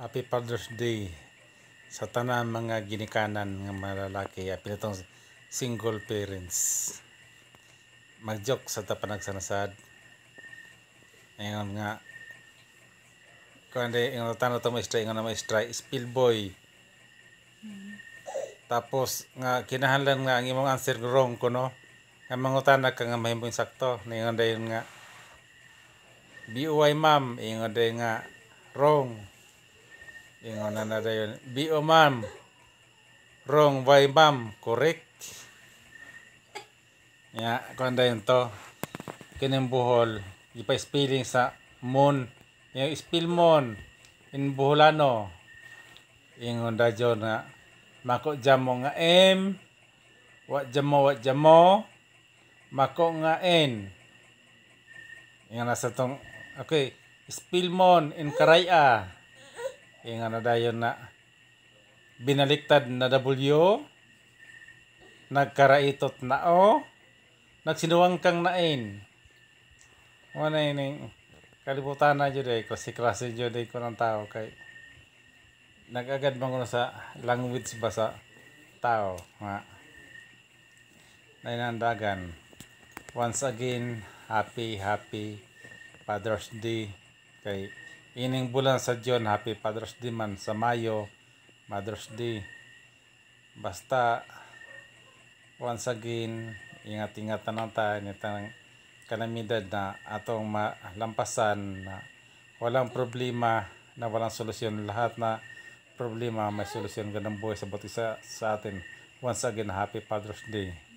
Happy Father's Day sa tanan mga ginikanan nga malalaki at itong single parents. Magjok sa tapanag sanasad. Ngayon nga kundi ingon tanaw to maestra ingon na maestra spillboy. Mm. Tapos nga kinahanlan nga ang imong answer wrong ko, no? Nga mangutan ka nga mahimong sakto. Ingon dayon nga BUI ma'am ingon dayon nga wrong. Ingon ano na na B o ma'am. Wrong by ma'am. Correct. Ya, kuan dayon to. Kining buhol. Ipa spelling sa moon. Yung spell moon. In buholano. Ingon dayon na. Mako jamo nga M. Wat jamo, wat jamo. Mako nga N. Ingon na sa tong. Okay. Spill moon in karaya yung ano dayon na binaliktad na W nagkaraitot na O nagsinuwang kang nain wala ini kalibutan na jud ay eh. klase klase jud ay ko ng tao kay nagagad man ko sa language ba sa tao nga nainandagan once again happy happy Father's Day kay Ining bulan sa June, Happy Father's Day man sa Mayo, Mother's Day. Basta, once again, ingat-ingatan lang tayo nitang kalamidad na atong malampasan na walang problema na walang solusyon. Lahat na problema may solusyon ganang buhay sa buti sa, sa atin. Once again, Happy Father's Day.